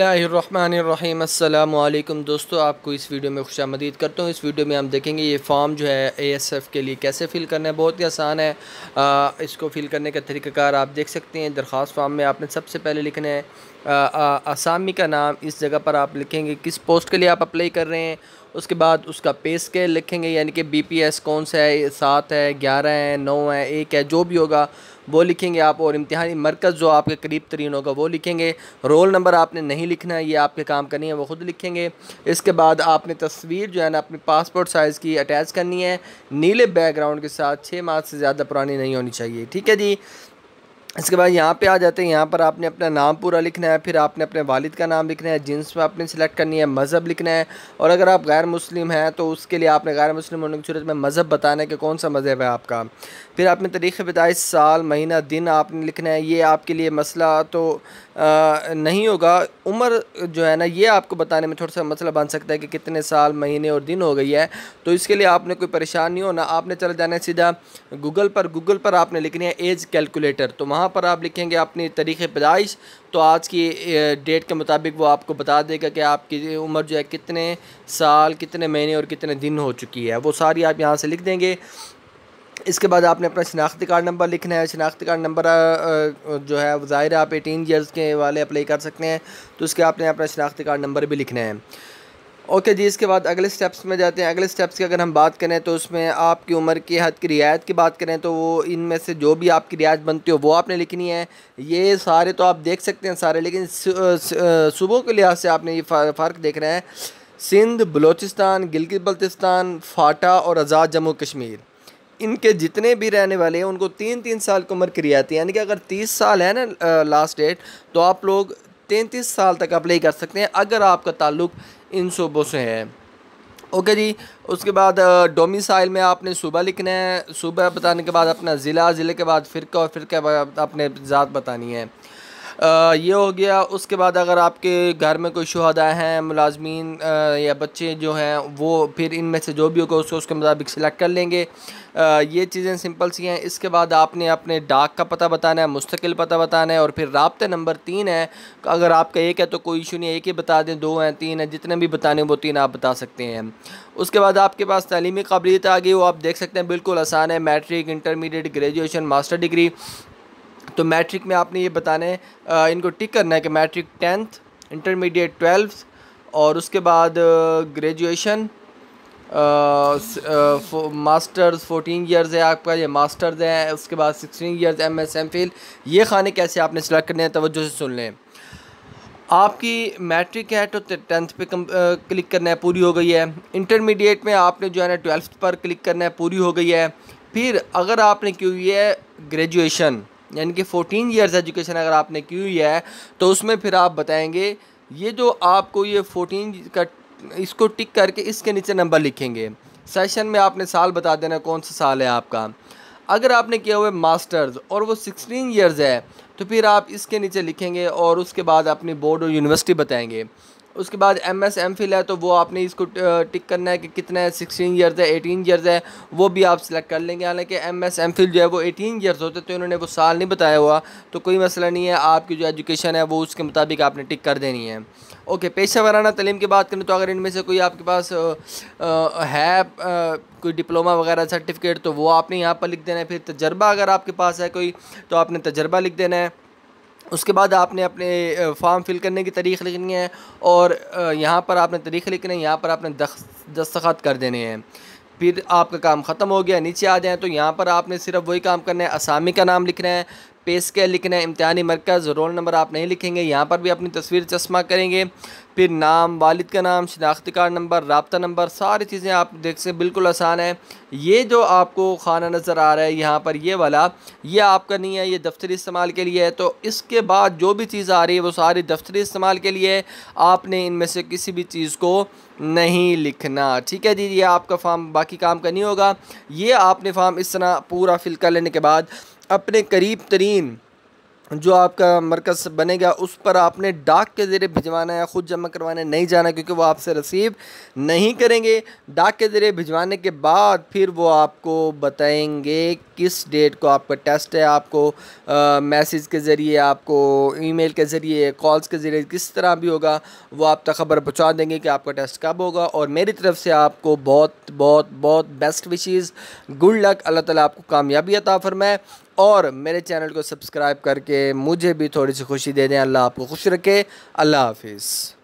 अल्लाम दोस्तों आपको इस वीडियो में खुशा मदीद करता हूँ इस वीडियो में हम देखेंगे ये फॉर्म जो है एएसएफ के लिए कैसे फ़िल करना है बहुत ही आसान है आ, इसको फ़िल करने का तरीक़ाकार आप देख सकते हैं दरख्वास्त फॉर्म में आपने सबसे पहले लिखना है आसामी का नाम इस जगह पर आप लिखेंगे किस पोस्ट के लिए आप अप्लाई कर रहे हैं उसके बाद उसका पे स्केल लिखेंगे यानी कि एस कौन सा है सात है ग्यारह है नौ है एक है जो भी होगा वो लिखेंगे आप और इम्तहानी मरकज़ जो आपके करीब तरीन होगा वो लिखेंगे रोल नंबर आपने नहीं लिखना है ये आपके काम करनी है वो ख़ुद लिखेंगे इसके बाद आपने तस्वीर जो है ना अपने पासपोर्ट साइज़ की अटैच करनी है नीले बैकग्राउंड के साथ छः माह से ज़्यादा पुरानी नहीं होनी चाहिए ठीक है जी इसके बाद यहाँ पे आ जाते हैं यहाँ पर आपने अपना नाम पूरा लिखना है फिर आपने अपने वालिद का नाम लिखना है जिन्स में आपने सेलेक्ट करनी है मज़हब लिखना है और अगर आप गैर मुस्लिम हैं तो उसके लिए आपने गैर मुस्लिम होने की सूरत में मज़हब बताना है कि कौन सा मज़हब है आपका फिर आपने तरीक़ बताए साल महीना दिन आपने लिखना है ये आपके लिए मसला तो आ, नहीं होगा उम्र जो है ना ये आपको बताने में थोड़ा सा मसला बन सकता है कि कितने साल महीने और दिन हो गई है तो इसके लिए आपने कोई परेशान नहीं होना आपने चला जाना है सीधा गूगल पर गूगल पर आपने लिखनी है एज कैलकुलेटर तो वहाँ वहाँ पर आप लिखेंगे अपनी तरीक़ पैदाइश तो आज की डेट के मुताबिक वो आपको बता देगा कि आपकी उम्र जो है कितने साल कितने महीने और कितने दिन हो चुकी है वो सारी आप यहाँ से लिख देंगे इसके बाद आपने अपना शनाख्ती कार्ड नंबर लिखना है शनाख्ती कार्ड नंबर जो है ज़ाहिर आप एटीन ईयर्स के वाले अप्लाई कर सकते हैं तो उसके आपने अपना शनाख्ती कार्ड नंबर भी लिखना है ओके okay जी इसके बाद अगले स्टेप्स में जाते हैं अगले स्टेप्स की अगर हम बात करें तो उसमें आपकी उम्र की हद की रियायत की बात करें तो वो इनमें से जो भी आपकी रियायत बनती हो वो आपने लिखनी है ये सारे तो आप देख सकते हैं सारे लेकिन सुबह के लिहाज से आपने ये फ़र्क देख रहे हैं सिंध बलोचिस्तान गिलगित बल्तिस्तान फाटा और आज़ाद जम्मू कश्मीर इनके जितने भी रहने वाले हैं उनको तीन तीन साल की उम्र की रियायत यानी कि अगर तीस साल है ना लास्ट डेट तो आप लोग तैंतीस साल तक अप्लाई कर सकते हैं अगर आपका ताल्लुक़ इन शूबों से है ओके जी उसके बाद डोमिसाइल में आपने सुबह लिखना है सुबह बताने के बाद अपना ज़िला ज़िले के बाद फ़िरका और फ़िरका अपने ज़ात बतानी है ये हो गया उसके बाद अगर आपके घर में कोई शहदा हैं मुलाजमीन या बच्चे जो हैं वो फिर इनमें से जो भी होगा उसको उसके मुताबिक सिलेक्ट कर लेंगे ये चीज़ें सिंपल सी हैं इसके बाद आपने अपने डाक का पता बताना है मुस्तकिल पता बताना है और फिर रबते नंबर तीन है अगर आपका एक है तो कोई इशू नहीं एक ही बता दें दो हैं तीन हैं जितने भी बताने वो तीन आप बता सकते हैं उसके बाद आपके पास तलीमी काबिलियत आ गई वो आप देख सकते हैं बिल्कुल आसान है matric intermediate graduation master degree तो मैट्रिक में आपने ये बताना है इनको टिक करना है कि मैट्रिक टेंथ इंटरमीडिएट ट्वेल्थ और उसके बाद ग्रेजुएशन मास्टर्स फोटीन ईयर्स है आपका ये मास्टर्स है उसके बाद sixteen years M S M phil ये खाने कैसे आपने सेलेक्ट करने हैं तोज्जो से सुन लें आपकी मैट्रिक है तो टेंथ पे कम, आ, क्लिक करना है पूरी हो गई है इंटरमीडिएट में आपने जो है ना ट्वेल्थ पर क्लिक करना है पूरी हो गई है फिर अगर आपने क्यों ये ग्रेजुएशन यानी कि फ़ोटीन ईयर्स एजुकेशन अगर आपने की हुई है तो उसमें फिर आप बताएंगे ये जो आपको ये फ़ोटीन का इसको टिक करके इसके नीचे नंबर लिखेंगे सेशन में आपने साल बता देना कौन सा साल है आपका अगर आपने किया हुआ मास्टर्स और वो सिक्सटीन ईयर्स है तो फिर आप इसके नीचे लिखेंगे और उसके बाद अपनी बोर्ड और यूनिवर्सिटी बताएंगे उसके बाद एम एस एम फिल है तो वो आपने इसको टिक करना है कि कितना है सिक्सटीन ईयर्स है एटीन ईयर्स है वो भी आप सिलेक्ट कर लेंगे हालांकि एम एस एम फिल जो है वो एटीन ईयर्स होते तो इन्होंने वो साल नहीं बताया हुआ तो कोई मसला नहीं है आपकी जो एजुकेशन है वो उसके मुताबिक आपने टिक कर देनी है ओके पेशा वाराना तलीम की बात करें तो अगर इनमें से कोई आपके पास है कोई डिप्लोमा वगैरह सर्टिफिकेट तो वो आपने यहाँ पर लिख देना है फिर तजर्बा अगर आपके पास है कोई तो आपने तजर्बा लिख देना है उसके बाद आपने अपने फॉर्म फिल करने की तारीख लिखनी है और यहाँ पर आपने तारीख लिखनी है यहाँ पर आपने दस्तखत कर देने हैं फिर आपका काम ख़त्म हो गया नीचे आ जाएँ तो यहाँ पर आपने सिर्फ वही काम करना है असामी का नाम लिखना है पे स्केल लिखना है इम्तहानी मरकज़ रोल नंबर आप नहीं लिखेंगे यहाँ पर भी अपनी तस्वीर चश्मा करेंगे फिर नाम वालिद का नाम शिनाख्त कार्ड नंबर रबता नंबर सारी चीज़ें आप देख सकते बिल्कुल आसान है ये जो आपको खाना नज़र आ रहा है यहाँ पर ये वाला ये आपका नहीं है ये दफ्तरी इस्तेमाल के लिए है तो इसके बाद जो भी चीज़ आ रही है वो सारी दफ्तरी इस्तेमाल के लिए आपने इनमें से किसी भी चीज़ को नहीं लिखना ठीक है जी ये आपका फॉर्म बाकी काम का नहीं होगा ये आपने फॉर्म इस तरह पूरा फिल कर लेने के बाद अपने करीब तरीन जो आपका मरकज़ बनेगा उस पर आपने डाक के ज़रिए भिजवाना है ख़ुद जमा करवाने नहीं जाना क्योंकि वो आपसे रसीव नहीं करेंगे डाक के ज़रिए भिजवाने के बाद फिर वो आपको बताएंगे किस डेट को आपका टेस्ट है आपको मैसेज के ज़रिए आपको ईमेल के ज़रिए कॉल्स के ज़रिए किस तरह भी होगा वो आप तक खबर पहुँचा देंगे कि आपका टेस्ट कब होगा और मेरी तरफ से आपको बहुत बहुत बहुत बेस्ट विशेज़ गुड लक अल्लाह ताली आपको कामयाबी अता फरमाए और मेरे चैनल को सब्सक्राइब करके मुझे भी थोड़ी सी खुशी दे दें अल्लाह आपको खुश रखे अल्लाह हाफिज़